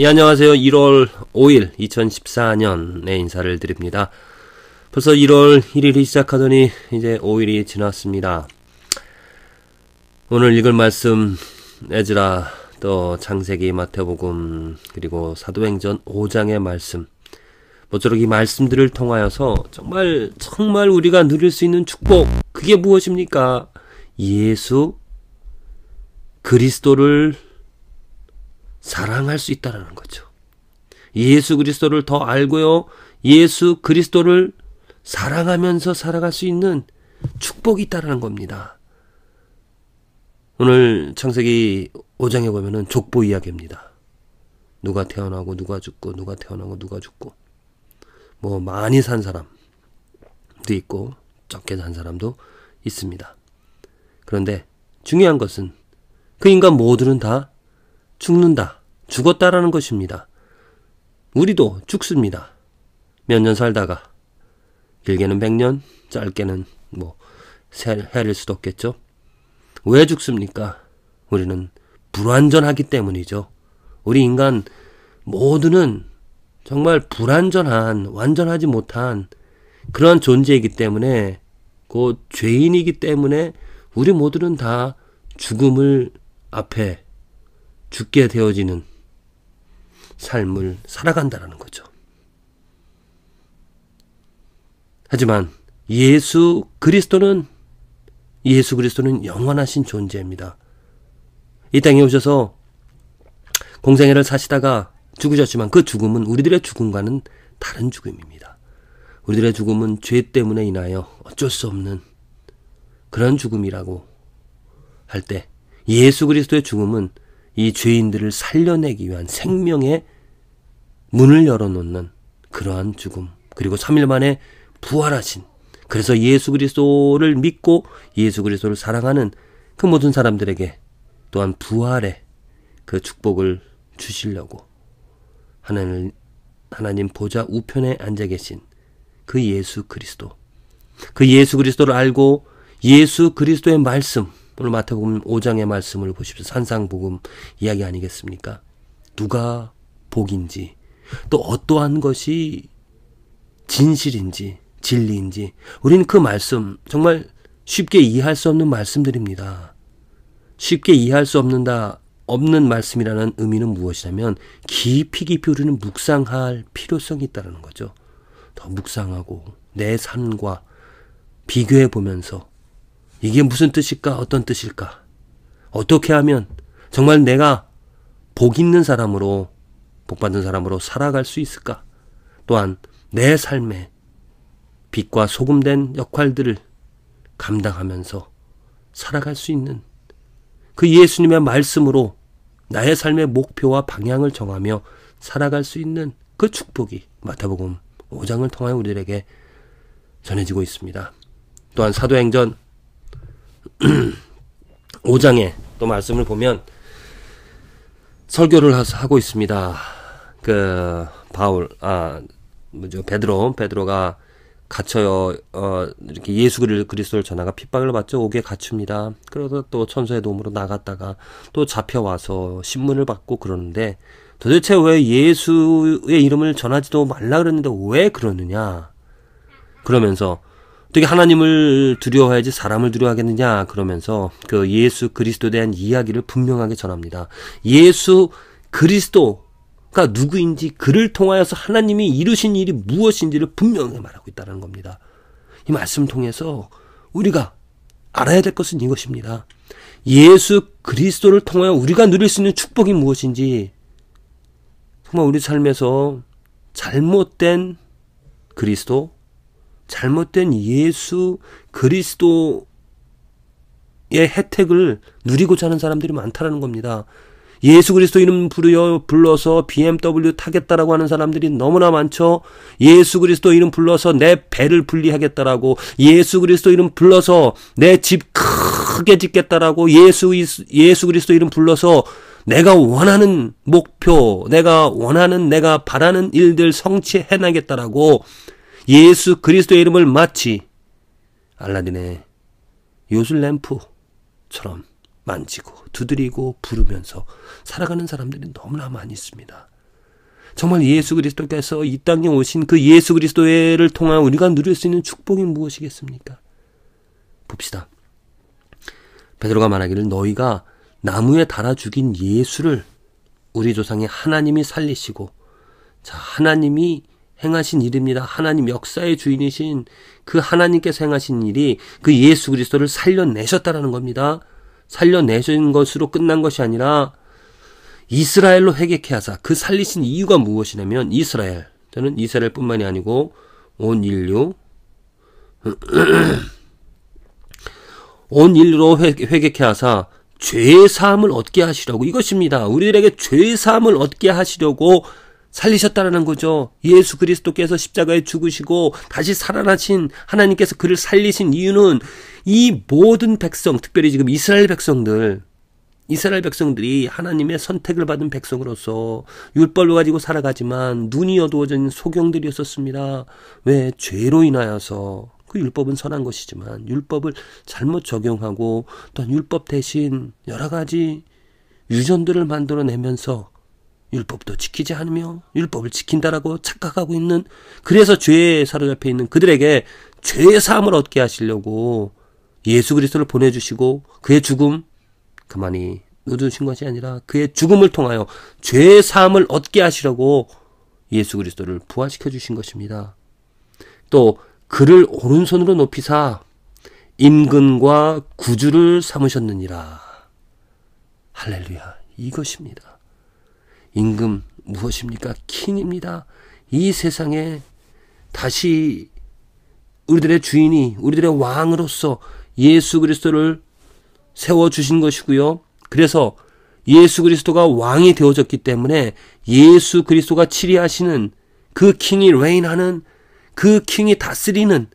예, 안녕하세요. 1월 5일 2014년에 인사를 드립니다. 벌써 1월 1일이 시작하더니 이제 5일이 지났습니다. 오늘 읽을 말씀 에즈라 또 창세기 마태복음 그리고 사도행전 5장의 말씀 모쪼록 이 말씀들을 통하여서 정말 정말 우리가 누릴 수 있는 축복 그게 무엇입니까? 예수 그리스도를 사랑할 수 있다라는 거죠. 예수 그리스도를 더 알고요. 예수 그리스도를 사랑하면서 살아갈 수 있는 축복이 있다라는 겁니다. 오늘 창세기 5장에 보면은 족보 이야기입니다. 누가 태어나고 누가 죽고 누가 태어나고 누가 죽고 뭐 많이 산 사람도 있고 적게 산 사람도 있습니다. 그런데 중요한 것은 그 인간 모두는 다 죽는다. 죽었다라는 것입니다. 우리도 죽습니다. 몇 년 살다가. 길게는 100년, 짧게는 뭐, 해일 수도 없겠죠. 왜 죽습니까? 우리는 불완전하기 때문이죠. 우리 인간 모두는 정말 불완전한, 완전하지 못한 그런 존재이기 때문에, 곧그 죄인이기 때문에 우리 모두는 다 죽음을 앞에 죽게 되어지는 삶을 살아간다라는 거죠. 하지만 예수 그리스도는 예수 그리스도는 영원하신 존재입니다. 이 땅에 오셔서 공생애를 사시다가 죽으셨지만 그 죽음은 우리들의 죽음과는 다른 죽음입니다. 우리들의 죽음은 죄 때문에 인하여 어쩔 수 없는 그런 죽음이라고 할 때 예수 그리스도의 죽음은 이 죄인들을 살려내기 위한 생명의 문을 열어놓는 그러한 죽음 그리고 3일 만에 부활하신 그래서 예수 그리스도를 믿고 예수 그리스도를 사랑하는 그 모든 사람들에게 또한 부활의 그 축복을 주시려고 하나님, 하나님 보좌 우편에 앉아 계신 그 예수 그리스도 그 예수 그리스도를 알고 예수 그리스도의 말씀 오늘 마태복음 5장의 말씀을 보십시오. 산상복음 이야기 아니겠습니까? 누가 복인지 또 어떠한 것이 진실인지 진리인지 우리는 그 말씀 정말 쉽게 이해할 수 없는 말씀들입니다. 쉽게 이해할 수 없는다 없는 말씀이라는 의미는 무엇이냐면 깊이 깊이 우리는 묵상할 필요성이 있다는 거죠. 더 묵상하고 내 삶과 비교해 보면서 이게 무슨 뜻일까 어떤 뜻일까 어떻게 하면 정말 내가 복 있는 사람으로 복받은 사람으로 살아갈 수 있을까? 또한 내 삶에 빛과 소금된 역할들을 감당하면서 살아갈 수 있는 그 예수님의 말씀으로 나의 삶의 목표와 방향을 정하며 살아갈 수 있는 그 축복이 마태복음 5장을 통하여 우리에게 전해지고 있습니다. 또한 사도행전 5장에 또 말씀을 보면 설교를 하고 있습니다. 그 바울 아 뭐죠 베드로 베드로가 갇혀요 어 이렇게 예수 그리스도를 전하가 핍박을 받죠 옥에 갇힙니다 그러다 또 천사의 도움으로 나갔다가 또 잡혀와서 신문을 받고 그러는데 도대체 왜 예수의 이름을 전하지도 말라 그랬는데 왜 그러느냐 그러면서 어떻게 하나님을 두려워해야지 사람을 두려워하겠느냐 그러면서 그 예수 그리스도에 대한 이야기를 분명하게 전합니다 예수 그리스도 그가 누구인지 그를 통하여서 하나님이 이루신 일이 무엇인지를 분명히 말하고 있다는 겁니다. 이 말씀 을 통해서 우리가 알아야 될 것은 이것입니다. 예수 그리스도를 통하여 우리가 누릴 수 있는 축복이 무엇인지 정말 우리 삶에서 잘못된 그리스도, 잘못된 예수 그리스도의 혜택을 누리고자 하는 사람들이 많다라는 겁니다. 예수 그리스도 이름 부르여 불러서 BMW 타겠다라고 하는 사람들이 너무나 많죠. 예수 그리스도 이름 불러서 내 배를 분리하겠다라고 예수 그리스도 이름 불러서 내 집 크게 짓겠다라고 예수 예수 그리스도 이름 불러서 내가 원하는 목표, 내가 원하는 내가 바라는 일들 성취해 나겠다라고 예수 그리스도의 이름을 마치 알라딘의 요술 램프처럼 만지고 두드리고 부르면서 살아가는 사람들이 너무나 많이 있습니다. 정말 예수 그리스도께서 이 땅에 오신 그 예수 그리스도를 통한 우리가 누릴 수 있는 축복이 무엇이겠습니까? 봅시다. 베드로가 말하기를 너희가 나무에 달아 죽인 예수를 우리 조상의 하나님이 살리시고 자 하나님이 행하신 일입니다. 하나님 역사의 주인이신 그 하나님께서 행하신 일이 그 예수 그리스도를 살려내셨다라는 겁니다. 살려내신 것으로 끝난 것이 아니라 이스라엘로 회개케 하사 그 살리신 이유가 무엇이냐면 이스라엘 저는 이스라엘뿐만이 아니고 온 인류 온 인류로 회, 개케 하사 죄의 사함을 얻게 하시려고 이것입니다. 우리들에게 죄의 사함을 얻게 하시려고 살리셨다라는 거죠. 예수 그리스도께서 십자가에 죽으시고 다시 살아나신 하나님께서 그를 살리신 이유는 이 모든 백성, 특별히 지금 이스라엘 백성들, 이스라엘 백성들이 하나님의 선택을 받은 백성으로서 율법을 가지고 살아가지만 눈이 어두워진 소경들이었었습니다. 왜? 죄로 인하여서. 그 율법은 선한 것이지만 율법을 잘못 적용하고 또한 율법 대신 여러 가지 유전들을 만들어내면서 율법도 지키지 않으며 율법을 지킨다라고 착각하고 있는 그래서 죄에 사로잡혀 있는 그들에게 죄의 사함을 얻게 하시려고 예수 그리스도를 보내주시고 그의 죽음 그만이 놓으신 것이 아니라 그의 죽음을 통하여 죄의 사함을 얻게 하시려고 예수 그리스도를 부활시켜 주신 것입니다. 또 그를 오른손으로 높이사 임근과 구주를 삼으셨느니라. 할렐루야. 이것입니다. 임금 무엇입니까? 킹입니다. 이 세상에 다시 우리들의 주인이 우리들의 왕으로서 예수 그리스도를 세워 주신 것이고요. 그래서 예수 그리스도가 왕이 되어졌기 때문에 예수 그리스도가 치리하시는 그 킹이 레인하는 그 킹이 다스리는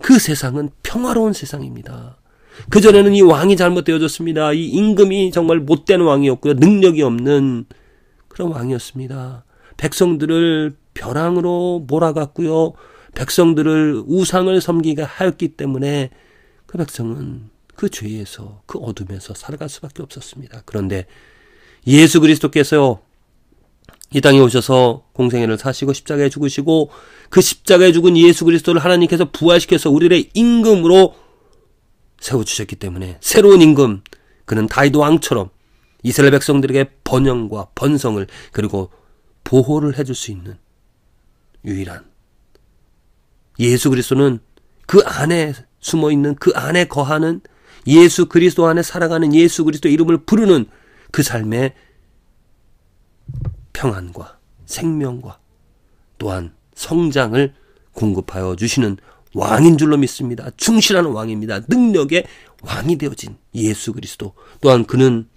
그 세상은 평화로운 세상입니다. 그전에는 이 왕이 잘못되어졌습니다. 이 임금이 정말 못된 왕이었고요. 능력이 없는 그런 왕이었습니다. 백성들을 벼랑으로 몰아갔고요. 백성들을 우상을 섬기게 하였기 때문에 그 백성은 그 죄에서 그 어둠에서 살아갈 수밖에 없었습니다. 그런데 예수 그리스도께서 이 땅에 오셔서 공생애를 사시고 십자가에 죽으시고 그 십자가에 죽은 예수 그리스도를 하나님께서 부활시켜서 우리를 임금으로 세워 주셨기 때문에 새로운 임금 그는 다이도 왕처럼 이스라엘 백성들에게 번영과 번성을 그리고 보호를 해줄 수 있는 유일한 예수 그리스도는 그 안에 숨어 있는 그 안에 거하는 예수 그리스도 안에 살아가는 예수 그리스도 이름을 부르는 그 삶의 평안과 생명과 또한 성장을 공급하여 주시는 왕인 줄로 믿습니다. 충실한 왕입니다. 능력의 왕이 되어진 예수 그리스도. 또한 그는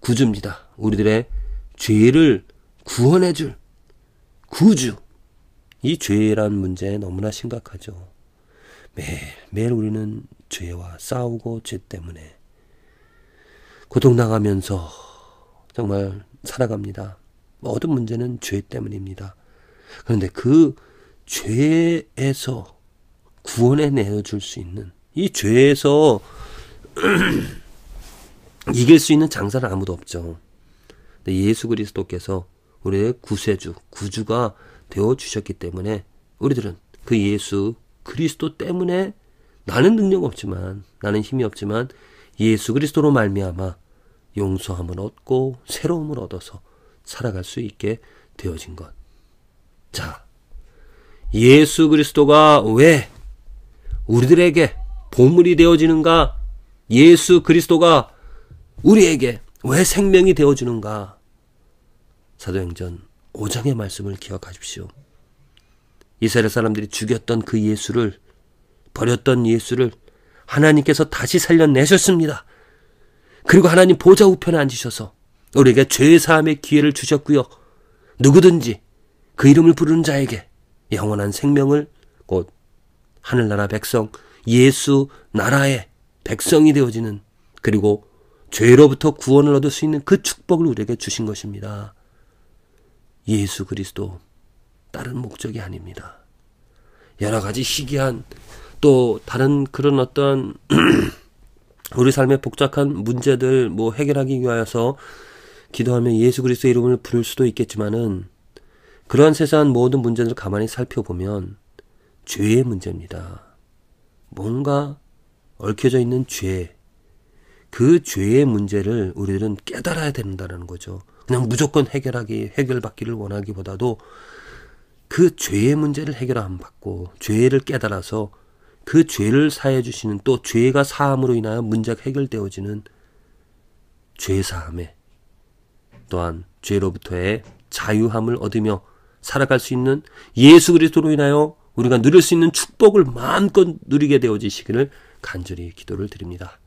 구주입니다. 우리들의 죄를 구원해 줄 구주. 이 죄란 문제 너무나 심각하죠. 매일 매일 우리는 죄와 싸우고 죄 때문에 고통당하면서 정말 살아갑니다. 모든 문제는 죄 때문입니다. 그런데 그 죄에서 구원해 내어줄 수 있는 이 죄에서 이길 수 있는 장사는 아무도 없죠. 예수 그리스도께서 우리의 구세주, 구주가 되어 주셨기 때문에 우리들은 그 예수 그리스도 때문에 나는 능력 없지만 나는 힘이 없지만 예수 그리스도로 말미암아 용서함을 얻고 새로움을 얻어서 살아갈 수 있게 되어진 것. 자, 예수 그리스도가 왜 우리들에게 보물이 되어지는가? 예수 그리스도가 우리에게 왜 생명이 되어주는가? 사도행전 5장의 말씀을 기억하십시오. 이스라엘 사람들이 죽였던 그 예수를 버렸던 예수를 하나님께서 다시 살려내셨습니다. 그리고 하나님 보좌 우편에 앉으셔서 우리에게 죄 사함의 기회를 주셨고요. 누구든지 그 이름을 부르는 자에게 영원한 생명을 곧 하늘나라 백성 예수 나라의 백성이 되어지는 그리고 죄로부터 구원을 얻을 수 있는 그 축복을 우리에게 주신 것입니다. 예수 그리스도 다른 목적이 아닙니다. 여러 가지 희귀한 또 다른 그런 어떤 우리 삶의 복잡한 문제들 뭐 해결하기 위하여서 기도하며 예수 그리스도의 이름을 부를 수도 있겠지만은 그러한 세상 모든 문제들을 가만히 살펴보면 죄의 문제입니다. 뭔가 얽혀져 있는 죄, 그 죄의 문제를 우리들은 깨달아야 된다는 거죠. 그냥 무조건 해결하기, 해결받기를 원하기보다도 그 죄의 문제를 해결함 받고 죄를 깨달아서 그 죄를 사해 주시는 또 죄가 사함으로 인하여 문제가 해결되어지는 죄 사함에 또한 죄로부터의 자유함을 얻으며 살아갈 수 있는 예수 그리스도로 인하여 우리가 누릴 수 있는 축복을 마음껏 누리게 되어지시기를 간절히 기도를 드립니다.